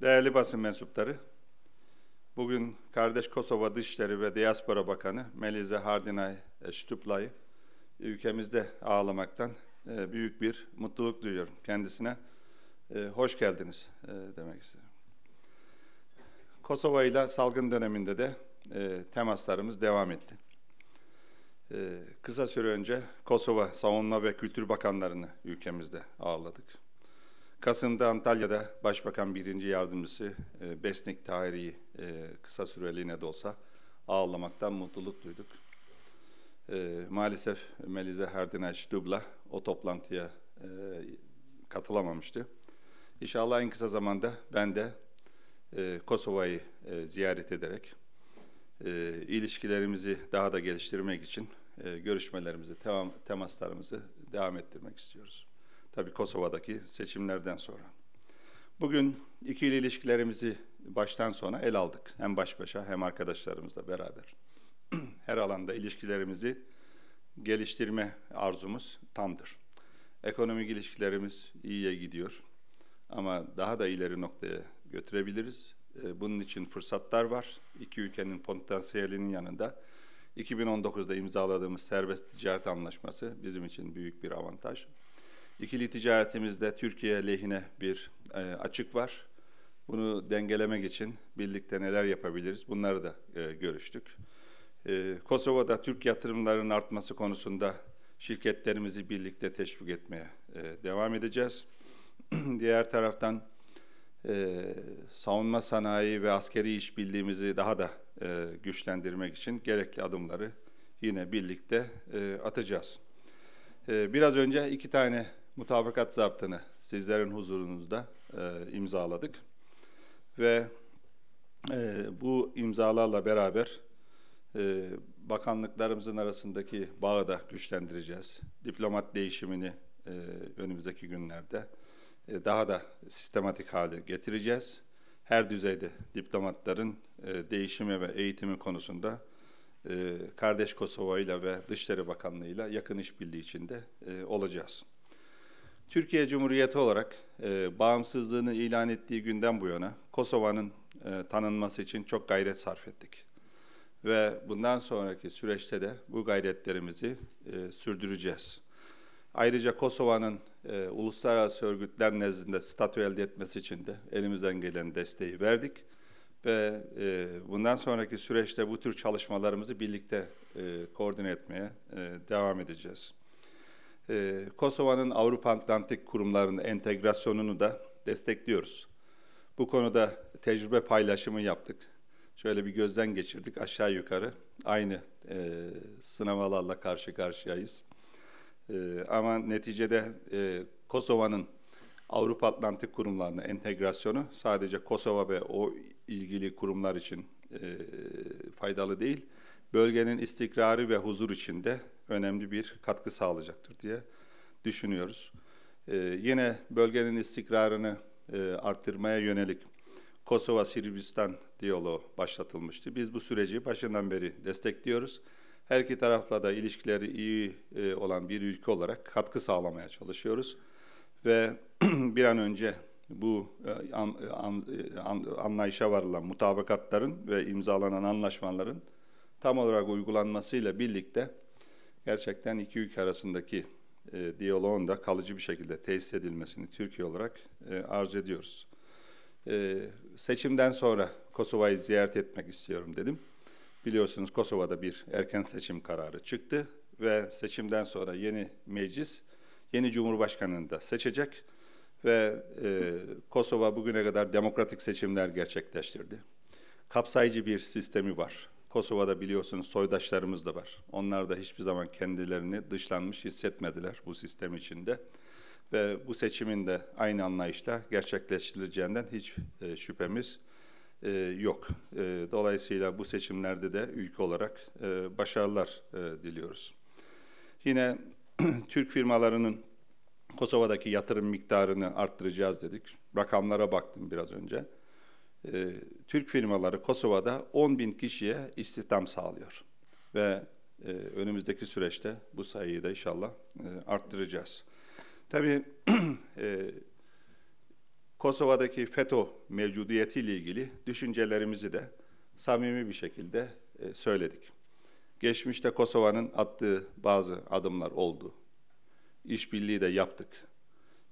Değerli basın mensupları, bugün kardeş Kosova Dışişleri ve Diyaspora Bakanı Melize Hardinay Ştuplay'ı ülkemizde ağlamaktan e, büyük bir mutluluk duyuyorum. Kendisine e, hoş geldiniz e, demek istiyorum. Kosova ile salgın döneminde de temaslarımız devam etti. Kısa süre önce Kosova Savunma ve Kültür Bakanlarını ülkemizde ağırladık. Kasım'da Antalya'da Başbakan Birinci Yardımcısı e, Besnik Tahiri'yi e, kısa süreliğine de olsa ağlamaktan mutluluk duyduk. E, maalesef Melize Herdinaç Dubla o toplantıya e, katılamamıştı. İnşallah en kısa zamanda ben de e, Kosova'yı e, ziyaret ederek e, ilişkilerimizi daha da geliştirmek için e, görüşmelerimizi, tevam, temaslarımızı devam ettirmek istiyoruz. Tabii Kosova'daki seçimlerden sonra. Bugün ikili ilişkilerimizi baştan sona el aldık. Hem baş başa hem arkadaşlarımızla beraber. Her alanda ilişkilerimizi geliştirme arzumuz tamdır. Ekonomik ilişkilerimiz iyiye gidiyor ama daha da ileri noktaya götürebiliriz. E, bunun için fırsatlar var. İki ülkenin potansiyelinin yanında 2019'da imzaladığımız serbest ticaret anlaşması bizim için büyük bir avantaj. İkili ticaretimizde Türkiye lehine bir e, açık var. Bunu dengelemek için birlikte neler yapabiliriz bunları da e, görüştük. E, Kosova'da Türk yatırımlarının artması konusunda şirketlerimizi birlikte teşvik etmeye e, devam edeceğiz. Diğer taraftan e, savunma sanayi ve askeri işbirliğimizi daha da e, güçlendirmek için gerekli adımları yine birlikte e, atacağız. E, biraz önce iki tane mutabakat zaptını sizlerin huzurunuzda e, imzaladık. Ve e, bu imzalarla beraber e, bakanlıklarımızın arasındaki bağı da güçlendireceğiz. Diplomat değişimini e, önümüzdeki günlerde e, daha da sistematik hale getireceğiz. Her düzeyde diplomatların e, değişimi ve eğitimi konusunda e, kardeş Kosova ile ve Dışişleri Bakanlığı ile yakın işbirliği içinde e, olacağız. Türkiye Cumhuriyeti olarak e, bağımsızlığını ilan ettiği günden bu yana Kosova'nın e, tanınması için çok gayret sarf ettik. Ve bundan sonraki süreçte de bu gayretlerimizi e, sürdüreceğiz. Ayrıca Kosova'nın e, uluslararası örgütler nezdinde statü elde etmesi için de elimizden gelen desteği verdik. Ve e, bundan sonraki süreçte bu tür çalışmalarımızı birlikte e, koordine etmeye e, devam edeceğiz. Ee, Kosova'nın Avrupa Atlantik kurumlarının entegrasyonunu da destekliyoruz. Bu konuda tecrübe paylaşımı yaptık. Şöyle bir gözden geçirdik aşağı yukarı. Aynı e, sınavlarla karşı karşıyayız. E, ama neticede e, Kosova'nın Avrupa Atlantik kurumlarına entegrasyonu sadece Kosova ve o ilgili kurumlar için e, faydalı değil, bölgenin istikrarı ve huzur içinde önemli bir katkı sağlayacaktır diye düşünüyoruz. Ee, yine bölgenin istikrarını e, arttırmaya yönelik Kosova-Sırbistan diyaloğu başlatılmıştı. Biz bu süreci başından beri destekliyoruz. Her iki tarafla da ilişkileri iyi e, olan bir ülke olarak katkı sağlamaya çalışıyoruz. Ve bir an önce bu e, an, e, an, e, an, anlayışa varılan mutabakatların ve imzalanan anlaşmaların tam olarak uygulanmasıyla birlikte gerçekten iki ülke arasındaki e, diyaloğun da kalıcı bir şekilde tesis edilmesini Türkiye olarak e, arzu ediyoruz. E, seçimden sonra Kosova'yı ziyaret etmek istiyorum dedim. Biliyorsunuz Kosova'da bir erken seçim kararı çıktı ve seçimden sonra yeni meclis yeni cumhurbaşkanını da seçecek ve e, Kosova bugüne kadar demokratik seçimler gerçekleştirdi. Kapsayıcı bir sistemi var. Kosova'da biliyorsunuz soydaşlarımız da var. Onlar da hiçbir zaman kendilerini dışlanmış hissetmediler bu sistem içinde. Ve bu seçimin de aynı anlayışla gerçekleştirileceğinden hiç e, şüphemiz e, yok. E, dolayısıyla bu seçimlerde de ülke olarak e, başarılar e, diliyoruz. Yine Türk firmalarının Kosova'daki yatırım miktarını arttıracağız dedik. Rakamlara baktım biraz önce e, Türk firmaları Kosova'da 10 bin kişiye istihdam sağlıyor. Ve e, önümüzdeki süreçte bu sayıyı da inşallah e, arttıracağız. Tabii e, Kosova'daki FETÖ mevcudiyetiyle ilgili düşüncelerimizi de samimi bir şekilde e, söyledik. Geçmişte Kosova'nın attığı bazı adımlar oldu. İşbirliği de yaptık.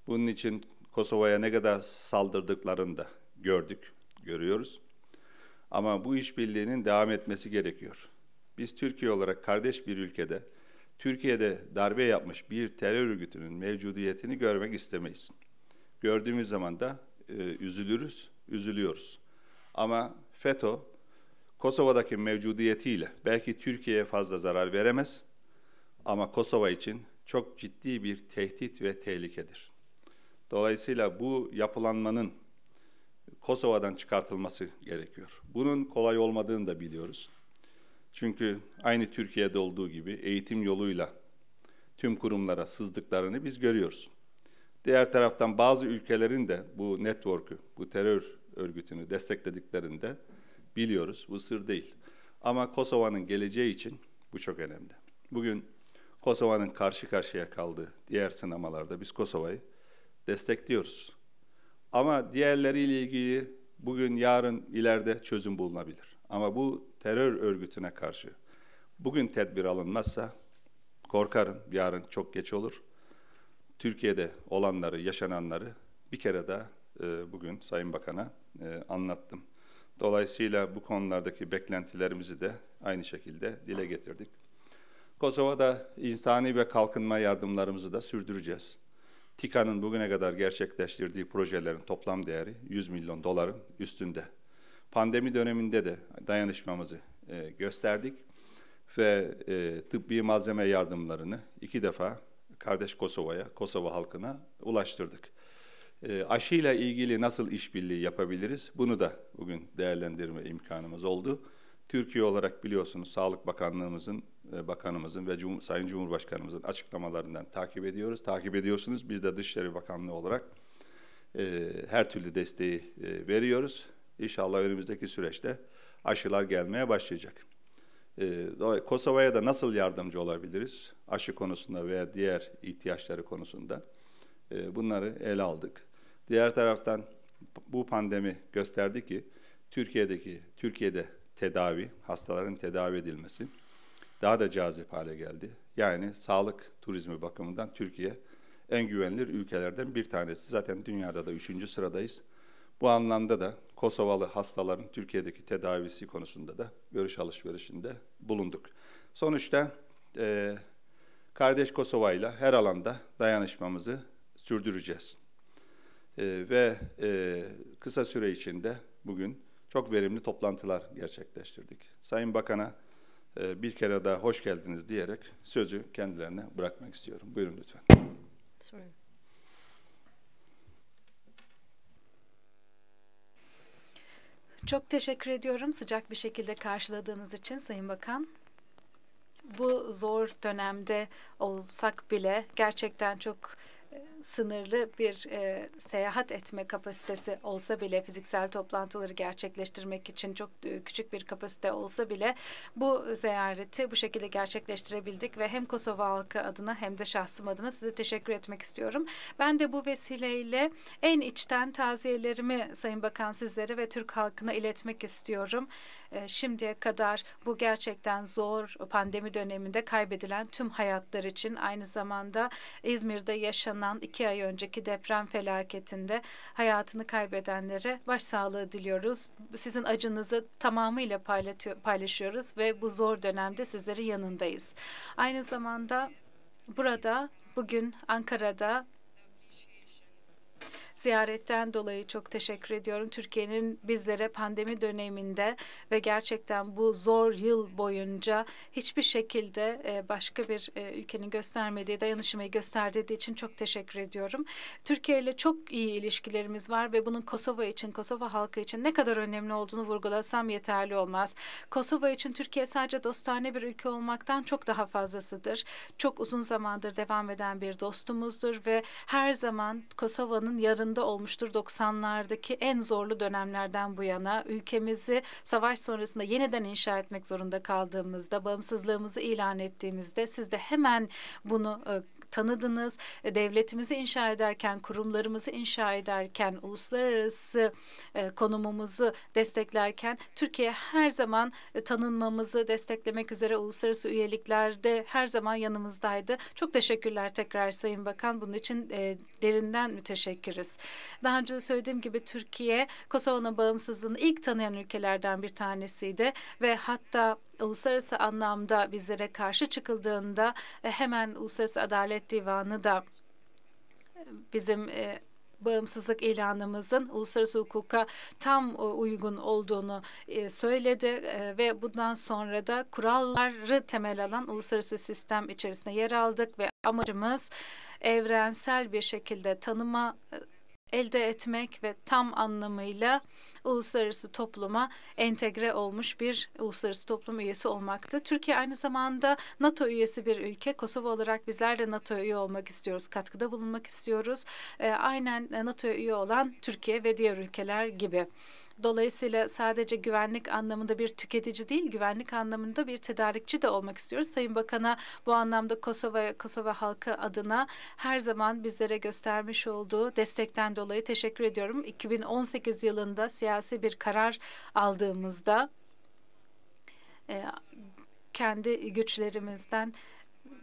Bunun için Kosova'ya ne kadar saldırdıklarını da gördük görüyoruz. Ama bu işbirliğinin devam etmesi gerekiyor. Biz Türkiye olarak kardeş bir ülkede, Türkiye'de darbe yapmış bir terör örgütünün mevcudiyetini görmek istemeyiz. Gördüğümüz zaman da e, üzülürüz, üzülüyoruz. Ama FETÖ, Kosova'daki mevcudiyetiyle belki Türkiye'ye fazla zarar veremez ama Kosova için çok ciddi bir tehdit ve tehlikedir. Dolayısıyla bu yapılanmanın Kosova'dan çıkartılması gerekiyor. Bunun kolay olmadığını da biliyoruz. Çünkü aynı Türkiye'de olduğu gibi eğitim yoluyla tüm kurumlara sızdıklarını biz görüyoruz. Diğer taraftan bazı ülkelerin de bu network'ü, bu terör örgütünü desteklediklerini de biliyoruz. Bu sır değil. Ama Kosova'nın geleceği için bu çok önemli. Bugün Kosova'nın karşı karşıya kaldığı diğer sınamalarda biz Kosova'yı destekliyoruz. Ama diğerleriyle ilgili bugün, yarın, ileride çözüm bulunabilir. Ama bu terör örgütüne karşı bugün tedbir alınmazsa korkarım yarın çok geç olur. Türkiye'de olanları, yaşananları bir kere daha e, bugün Sayın Bakan'a e, anlattım. Dolayısıyla bu konulardaki beklentilerimizi de aynı şekilde dile getirdik. Kosova'da insani ve kalkınma yardımlarımızı da sürdüreceğiz. TİKA'nın bugüne kadar gerçekleştirdiği projelerin toplam değeri 100 milyon doların üstünde. Pandemi döneminde de dayanışmamızı e, gösterdik ve e, tıbbi malzeme yardımlarını iki defa kardeş Kosova'ya, Kosova halkına ulaştırdık. E, aşıyla ilgili nasıl işbirliği yapabiliriz? Bunu da bugün değerlendirme imkanımız oldu. Türkiye olarak biliyorsunuz Sağlık Bakanlığımızın e, bakanımızın ve Cum Sayın Cumhurbaşkanımızın açıklamalarından takip ediyoruz. Takip ediyorsunuz. Biz de Dışişleri Bakanlığı olarak e, her türlü desteği e, veriyoruz. İnşallah önümüzdeki süreçte aşılar gelmeye başlayacak. E, Kosova'ya da nasıl yardımcı olabiliriz? Aşı konusunda veya diğer ihtiyaçları konusunda e, bunları ele aldık. Diğer taraftan bu pandemi gösterdi ki Türkiye'deki Türkiye'de tedavi, hastaların tedavi edilmesi daha da cazip hale geldi. Yani sağlık turizmi bakımından Türkiye en güvenilir ülkelerden bir tanesi. Zaten dünyada da üçüncü sıradayız. Bu anlamda da Kosovalı hastaların Türkiye'deki tedavisi konusunda da görüş alışverişinde bulunduk. Sonuçta e, kardeş Kosova'yla her alanda dayanışmamızı sürdüreceğiz. E, ve e, kısa süre içinde bugün çok verimli toplantılar gerçekleştirdik. Sayın Bakan'a ee, bir kere daha hoş geldiniz diyerek sözü kendilerine bırakmak istiyorum. Buyurun lütfen. Sorry. Çok teşekkür ediyorum sıcak bir şekilde karşıladığınız için Sayın Bakan. Bu zor dönemde olsak bile gerçekten çok sınırlı bir e, seyahat etme kapasitesi olsa bile fiziksel toplantıları gerçekleştirmek için çok e, küçük bir kapasite olsa bile bu ziyareti bu şekilde gerçekleştirebildik ve hem Kosova halkı adına hem de şahsım adına size teşekkür etmek istiyorum. Ben de bu vesileyle en içten taziyelerimi Sayın Bakan sizlere ve Türk halkına iletmek istiyorum. E, şimdiye kadar bu gerçekten zor pandemi döneminde kaybedilen tüm hayatlar için aynı zamanda İzmir'de yaşanan iki iki ay önceki deprem felaketinde hayatını kaybedenlere başsağlığı diliyoruz. Sizin acınızı tamamıyla paylaşıyoruz ve bu zor dönemde sizlerin yanındayız. Aynı zamanda burada bugün Ankara'da ziyaretten dolayı çok teşekkür ediyorum. Türkiye'nin bizlere pandemi döneminde ve gerçekten bu zor yıl boyunca hiçbir şekilde e, başka bir e, ülkenin göstermediği dayanışmayı gösterdiği için çok teşekkür ediyorum. Türkiye ile çok iyi ilişkilerimiz var ve bunun Kosova için, Kosova halkı için ne kadar önemli olduğunu vurgulasam yeterli olmaz. Kosova için Türkiye sadece dostane bir ülke olmaktan çok daha fazlasıdır. Çok uzun zamandır devam eden bir dostumuzdur ve her zaman Kosova'nın yarın alanında olmuştur 90'lardaki en zorlu dönemlerden bu yana. Ülkemizi savaş sonrasında yeniden inşa etmek zorunda kaldığımızda, bağımsızlığımızı ilan ettiğimizde siz de hemen bunu e, tanıdınız. E, devletimizi inşa ederken, kurumlarımızı inşa ederken, uluslararası e, konumumuzu desteklerken Türkiye her zaman tanınmamızı desteklemek üzere uluslararası üyeliklerde her zaman yanımızdaydı. Çok teşekkürler tekrar Sayın Bakan. Bunun için derinden müteşekkiriz. Daha önce söylediğim gibi Türkiye Kosova'nın bağımsızlığını ilk tanıyan ülkelerden bir tanesiydi ve hatta uluslararası anlamda bizlere karşı çıkıldığında e, hemen Uluslararası Adalet Divanı da e, bizim e, bağımsızlık ilanımızın uluslararası hukuka tam uygun olduğunu söyledi ve bundan sonra da kuralları temel alan uluslararası sistem içerisinde yer aldık ve amacımız evrensel bir şekilde tanıma e, elde etmek ve tam anlamıyla uluslararası topluma entegre olmuş bir uluslararası toplum üyesi olmaktı. Türkiye aynı zamanda NATO üyesi bir ülke. Kosova olarak bizler de NATO üye olmak istiyoruz. Katkıda bulunmak istiyoruz. E, aynen e, NATO üye olan Türkiye ve diğer ülkeler gibi. Dolayısıyla sadece güvenlik anlamında bir tüketici değil, güvenlik anlamında bir tedarikçi de olmak istiyoruz. Sayın Bakan'a bu anlamda Kosova Kosova halkı adına her zaman bizlere göstermiş olduğu destekten dolayı teşekkür ediyorum. 2018 yılında siyasi bir karar aldığımızda e, kendi güçlerimizden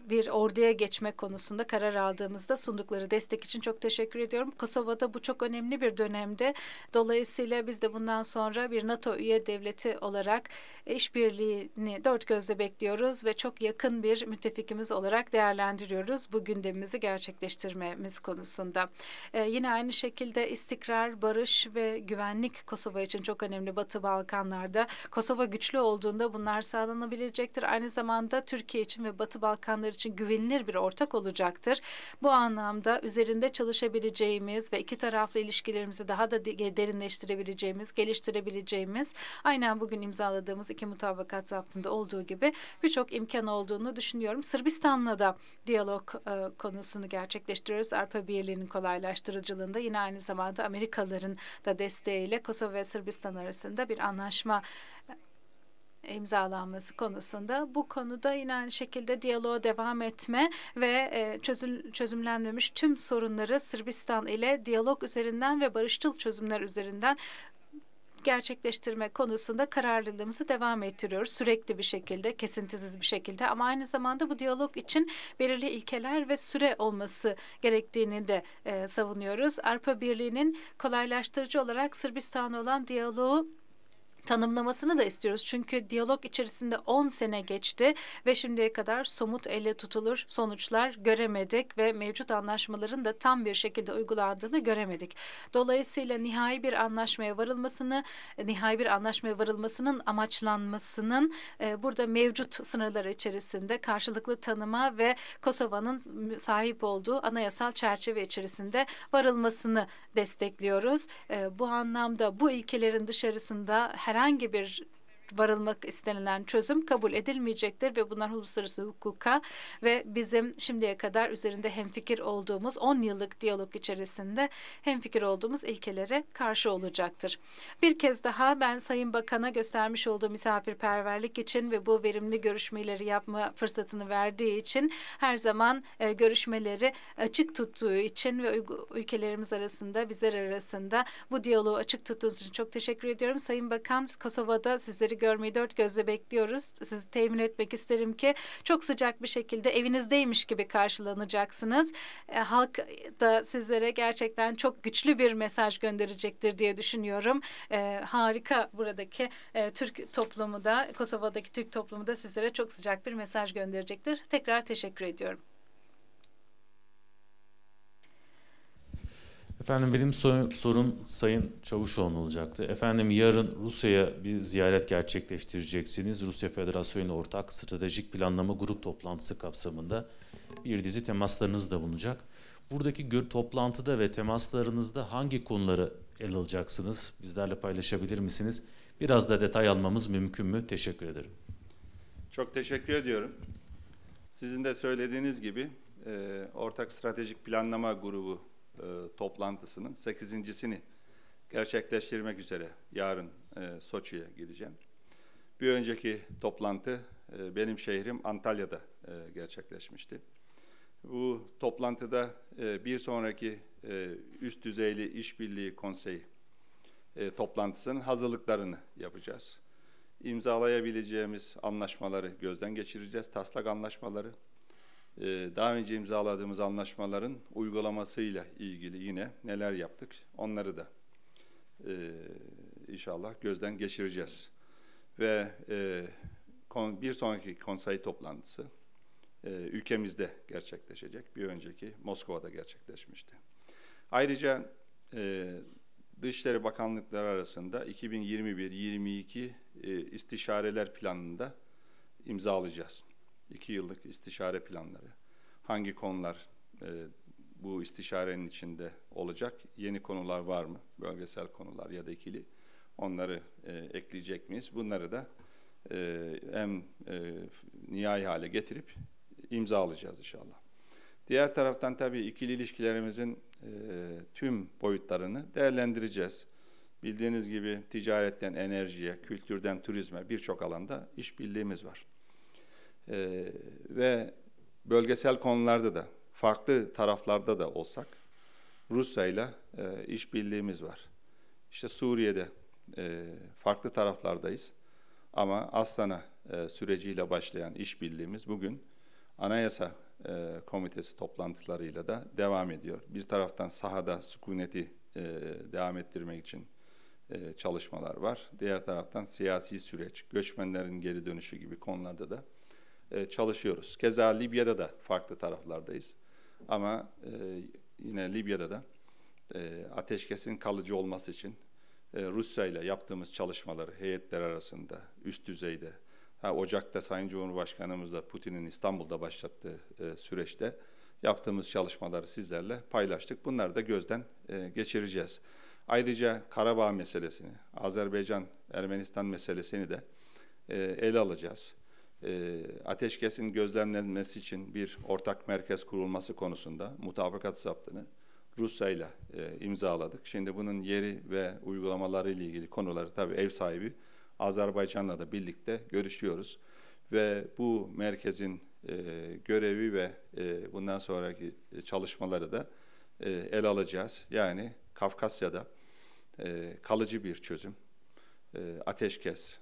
bir orduya geçmek konusunda karar aldığımızda sundukları destek için çok teşekkür ediyorum. Kosova'da bu çok önemli bir dönemde. Dolayısıyla biz de bundan sonra bir NATO üye devleti olarak işbirliğini dört gözle bekliyoruz ve çok yakın bir müttefikimiz olarak değerlendiriyoruz bu gündemimizi gerçekleştirmemiz konusunda. Ee, yine aynı şekilde istikrar, barış ve güvenlik Kosova için çok önemli Batı Balkanlarda. Kosova güçlü olduğunda bunlar sağlanabilecektir. Aynı zamanda Türkiye için ve Batı Balkanları için güvenilir bir ortak olacaktır. Bu anlamda üzerinde çalışabileceğimiz ve iki taraflı ilişkilerimizi daha da derinleştirebileceğimiz, geliştirebileceğimiz aynen bugün imzaladığımız iki mutabakat zaptında olduğu gibi birçok imkan olduğunu düşünüyorum. Sırbistan'la da diyalog e, konusunu gerçekleştiriyoruz. Avrupa Birliği'nin kolaylaştırıcılığında yine aynı zamanda Amerikalıların da desteğiyle Kosova ve Sırbistan arasında bir anlaşma imzalanması konusunda. Bu konuda yine aynı şekilde diyaloğa devam etme ve e, çözüm, çözümlenmemiş tüm sorunları Sırbistan ile diyalog üzerinden ve barışçıl çözümler üzerinden gerçekleştirme konusunda kararlılığımızı devam ettiriyoruz. Sürekli bir şekilde, kesintisiz bir şekilde ama aynı zamanda bu diyalog için belirli ilkeler ve süre olması gerektiğini de e, savunuyoruz. Avrupa Birliği'nin kolaylaştırıcı olarak Sırbistan'a olan diyaloğu tanımlamasını da istiyoruz. Çünkü diyalog içerisinde 10 sene geçti ve şimdiye kadar somut elle tutulur sonuçlar göremedik ve mevcut anlaşmaların da tam bir şekilde uygulandığını göremedik. Dolayısıyla nihai bir anlaşmaya varılmasını, nihai bir anlaşmaya varılmasının amaçlanmasının e, burada mevcut sınırlar içerisinde karşılıklı tanıma ve Kosova'nın sahip olduğu anayasal çerçeve içerisinde varılmasını destekliyoruz. E, bu anlamda bu ilkelerin dışarısında her herhangi bir varılmak istenilen çözüm kabul edilmeyecektir ve bunlar uluslararası hukuka ve bizim şimdiye kadar üzerinde hemfikir olduğumuz 10 yıllık diyalog içerisinde hemfikir olduğumuz ilkelere karşı olacaktır. Bir kez daha ben Sayın Bakan'a göstermiş olduğu misafirperverlik için ve bu verimli görüşmeleri yapma fırsatını verdiği için her zaman e, görüşmeleri açık tuttuğu için ve ülkelerimiz arasında bizler arasında bu diyaloğu açık tuttuğunuz için çok teşekkür ediyorum. Sayın Bakan Kosova'da sizleri görmeyi dört gözle bekliyoruz. Sizi temin etmek isterim ki çok sıcak bir şekilde evinizdeymiş gibi karşılanacaksınız. E, halk da sizlere gerçekten çok güçlü bir mesaj gönderecektir diye düşünüyorum. E, harika buradaki e, Türk toplumu da Kosova'daki Türk toplumu da sizlere çok sıcak bir mesaj gönderecektir. Tekrar teşekkür ediyorum. Efendim benim sorum Sayın Çavuşoğlu olacaktı. Efendim yarın Rusya'ya bir ziyaret gerçekleştireceksiniz. Rusya Federasyonu'nun ortak stratejik planlama grup toplantısı kapsamında bir dizi temaslarınız da bulunacak. Buradaki gör, toplantıda ve temaslarınızda hangi konuları ele alacaksınız? Bizlerle paylaşabilir misiniz? Biraz da detay almamız mümkün mü? Teşekkür ederim. Çok teşekkür ediyorum. Sizin de söylediğiniz gibi e, ortak stratejik planlama grubu e, toplantısının sekizincisini gerçekleştirmek üzere yarın e, Soçi'ye gideceğim. Bir önceki toplantı e, benim şehrim Antalya'da e, gerçekleşmişti. Bu toplantıda e, bir sonraki e, üst düzeyli işbirliği konseyi e, toplantısının hazırlıklarını yapacağız. İmzalayabileceğimiz anlaşmaları gözden geçireceğiz, taslak anlaşmaları. Ee, daha önce imzaladığımız anlaşmaların uygulamasıyla ilgili yine neler yaptık onları da e, inşallah gözden geçireceğiz. Ve e, bir sonraki konsey toplantısı e, ülkemizde gerçekleşecek. Bir önceki Moskova'da gerçekleşmişti. Ayrıca e, Dışişleri Bakanlıkları arasında 2021-22 istişareler planında imzalayacağız iki yıllık istişare planları, hangi konular e, bu istişarenin içinde olacak, yeni konular var mı, bölgesel konular ya da ikili, onları e, ekleyecek miyiz? Bunları da e, hem e, nihai hale getirip imza alacağız inşallah. Diğer taraftan tabii ikili ilişkilerimizin e, tüm boyutlarını değerlendireceğiz. Bildiğiniz gibi ticaretten enerjiye, kültürden turizme birçok alanda işbirliğimiz var e, ve bölgesel konularda da farklı taraflarda da olsak Rusya ile e, işbirliğimiz var. İşte Suriye'de e, farklı taraflardayız ama Aslan'a e, süreciyle başlayan işbirliğimiz bugün Anayasa e, Komitesi toplantılarıyla da devam ediyor. Bir taraftan sahada sükuneti e, devam ettirmek için e, çalışmalar var. Diğer taraftan siyasi süreç, göçmenlerin geri dönüşü gibi konularda da e, çalışıyoruz. Keza Libya'da da farklı taraflardayız. Ama e, yine Libya'da da e, ateşkesin kalıcı olması için Rusya ile yaptığımız çalışmaları heyetler arasında üst düzeyde ha, Ocak'ta Sayın Cumhurbaşkanımızla Putin'in İstanbul'da başlattığı e, süreçte yaptığımız çalışmaları sizlerle paylaştık. Bunları da gözden e, geçireceğiz. Ayrıca Karabağ meselesini, Azerbaycan-Ermenistan meselesini de e, ele alacağız. Ee, ateşkesin gözlemlenmesi için bir ortak merkez kurulması konusunda mutabakat saptını Rusya ile e, imzaladık. Şimdi bunun yeri ve uygulamaları ile ilgili konuları tabii ev sahibi Azerbaycan'la da birlikte görüşüyoruz. Ve bu merkezin e, görevi ve e, bundan sonraki çalışmaları da e, ele alacağız. Yani Kafkasya'da e, kalıcı bir çözüm, e, ateşkes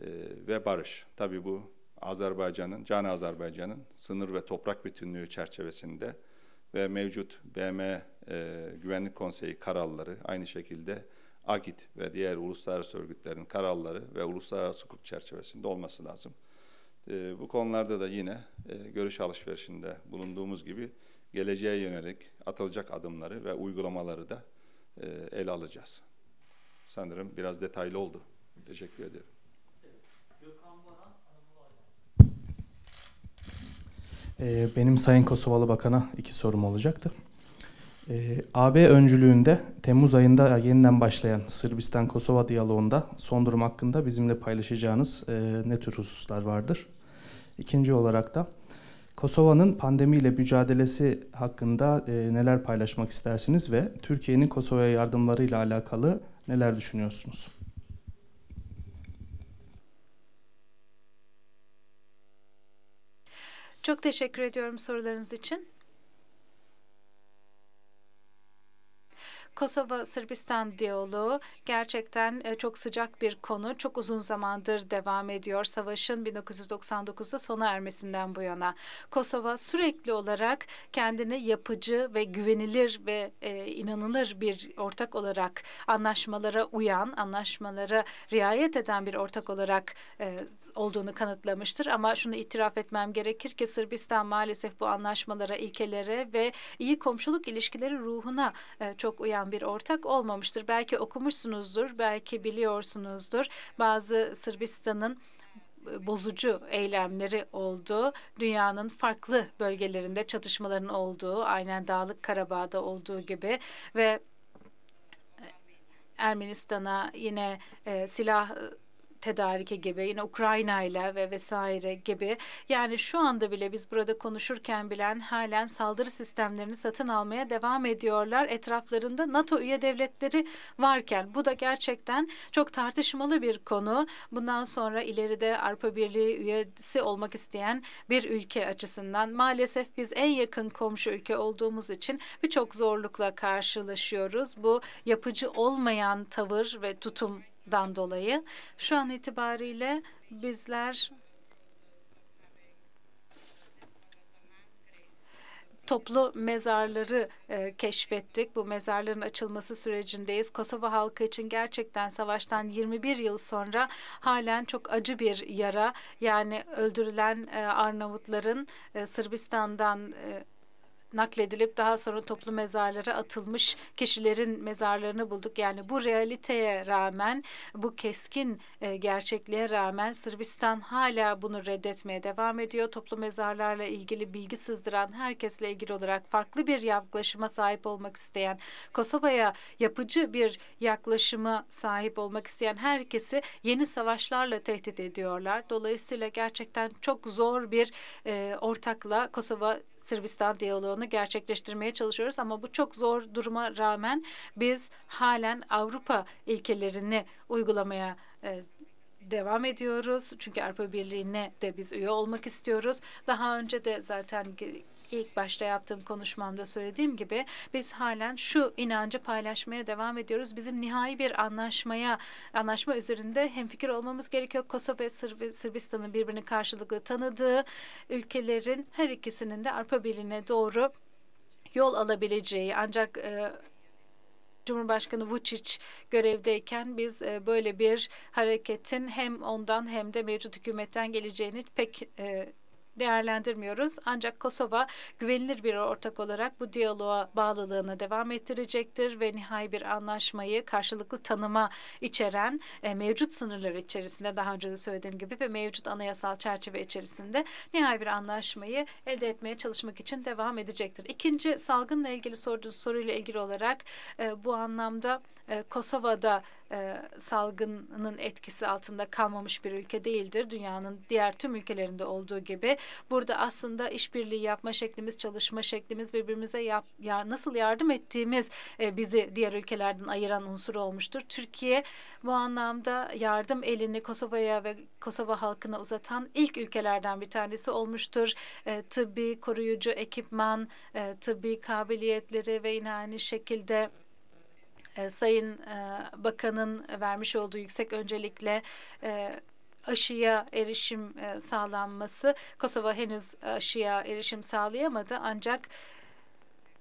e, ve barış. Tabii bu Azerbaycan'ın, Cani Azerbaycan'ın sınır ve toprak bütünlüğü çerçevesinde ve mevcut BM e, Güvenlik Konseyi kararları aynı şekilde AGİT ve diğer uluslararası örgütlerin kararları ve uluslararası hukuk çerçevesinde olması lazım. E, bu konularda da yine e, görüş alışverişinde bulunduğumuz gibi geleceğe yönelik atılacak adımları ve uygulamaları da e, ele alacağız. Sanırım biraz detaylı oldu. Teşekkür ederim. Ee, benim Sayın Kosovalı Bakan'a iki sorum olacaktı. Ee, AB öncülüğünde Temmuz ayında yeniden başlayan Sırbistan-Kosova diyaloğunda son durum hakkında bizimle paylaşacağınız e, ne tür hususlar vardır? İkinci olarak da Kosova'nın pandemiyle mücadelesi hakkında e, neler paylaşmak istersiniz ve Türkiye'nin Kosova'ya yardımlarıyla alakalı neler düşünüyorsunuz? Çok teşekkür ediyorum sorularınız için. Kosova-Sırbistan diyaloğu gerçekten e, çok sıcak bir konu. Çok uzun zamandır devam ediyor. Savaşın 1999'da sona ermesinden bu yana. Kosova sürekli olarak kendini yapıcı ve güvenilir ve e, inanılır bir ortak olarak anlaşmalara uyan, anlaşmalara riayet eden bir ortak olarak e, olduğunu kanıtlamıştır. Ama şunu itiraf etmem gerekir ki Sırbistan maalesef bu anlaşmalara, ilkelere ve iyi komşuluk ilişkileri ruhuna çok uyan olan bir ortak olmamıştır. Belki okumuşsunuzdur, belki biliyorsunuzdur. Bazı Sırbistan'ın e, bozucu eylemleri olduğu, dünyanın farklı bölgelerinde çatışmaların olduğu, aynen Dağlık Karabağ'da olduğu gibi ve e, Ermenistan'a yine e, silah e, tedarike gibi yine Ukrayna ile ve vesaire gibi yani şu anda bile biz burada konuşurken bilen halen saldırı sistemlerini satın almaya devam ediyorlar. Etraflarında NATO üye devletleri varken bu da gerçekten çok tartışmalı bir konu. Bundan sonra ileride Avrupa Birliği üyesi olmak isteyen bir ülke açısından maalesef biz en yakın komşu ülke olduğumuz için birçok zorlukla karşılaşıyoruz. Bu yapıcı olmayan tavır ve tutum dan dolayı şu an itibariyle bizler toplu mezarları e, keşfettik. Bu mezarların açılması sürecindeyiz. Kosova halkı için gerçekten savaştan 21 yıl sonra halen çok acı bir yara. Yani öldürülen e, Arnavutların e, Sırbistan'dan e, nakledilip daha sonra toplu mezarlara atılmış kişilerin mezarlarını bulduk. Yani bu realiteye rağmen, bu keskin e, gerçekliğe rağmen Sırbistan hala bunu reddetmeye devam ediyor. Toplu mezarlarla ilgili bilgi sızdıran herkesle ilgili olarak farklı bir yaklaşıma sahip olmak isteyen, Kosova'ya yapıcı bir yaklaşıma sahip olmak isteyen herkesi yeni savaşlarla tehdit ediyorlar. Dolayısıyla gerçekten çok zor bir e, ortakla Kosova Sırbistan diyaloğunu gerçekleştirmeye çalışıyoruz ama bu çok zor duruma rağmen biz halen Avrupa ilkelerini uygulamaya e, devam ediyoruz. Çünkü Avrupa Birliği'ne de biz üye olmak istiyoruz. Daha önce de zaten ilk başta yaptığım konuşmamda söylediğim gibi biz halen şu inancı paylaşmaya devam ediyoruz. Bizim nihai bir anlaşmaya, anlaşma üzerinde hemfikir olmamız gerekiyor. Kosova ve Sırbistan'ın birbirini karşılıklı tanıdığı ülkelerin her ikisinin de Avrupa Birliği'ne doğru yol alabileceği ancak e, Cumhurbaşkanı Vučić görevdeyken biz e, böyle bir hareketin hem ondan hem de mevcut hükümetten geleceğini pek e, değerlendirmiyoruz. Ancak Kosova güvenilir bir ortak olarak bu diyaloğa bağlılığını devam ettirecektir ve nihai bir anlaşmayı karşılıklı tanıma içeren e, mevcut sınırlar içerisinde daha önce de söylediğim gibi ve mevcut anayasal çerçeve içerisinde nihai bir anlaşmayı elde etmeye çalışmak için devam edecektir. İkinci salgınla ilgili sorduğunuz soruyla ilgili olarak e, bu anlamda e, Kosova'da e, salgının etkisi altında kalmamış bir ülke değildir. Dünyanın diğer tüm ülkelerinde olduğu gibi burada aslında işbirliği yapma şeklimiz, çalışma şeklimiz, birbirimize yap, ya, nasıl yardım ettiğimiz e, bizi diğer ülkelerden ayıran unsur olmuştur. Türkiye bu anlamda yardım elini Kosova'ya ve Kosova halkına uzatan ilk ülkelerden bir tanesi olmuştur. tıbbi koruyucu ekipman, tıbbi kabiliyetleri ve yine aynı şekilde ee, Sayın e, Bakan'ın vermiş olduğu yüksek öncelikle e, aşıya erişim e, sağlanması. Kosova henüz aşıya erişim sağlayamadı ancak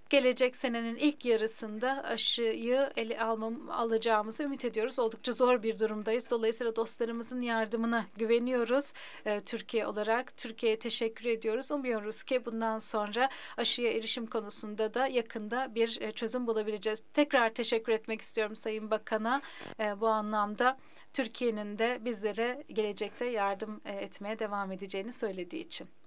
gelecek senenin ilk yarısında aşıyı ele almam, alacağımızı ümit ediyoruz. Oldukça zor bir durumdayız. Dolayısıyla dostlarımızın yardımına güveniyoruz. Ee, Türkiye olarak Türkiye'ye teşekkür ediyoruz. Umuyoruz ki bundan sonra aşıya erişim konusunda da yakında bir e, çözüm bulabileceğiz. Tekrar teşekkür etmek istiyorum Sayın Bakan'a. E, bu anlamda Türkiye'nin de bizlere gelecekte yardım e, etmeye devam edeceğini söylediği için.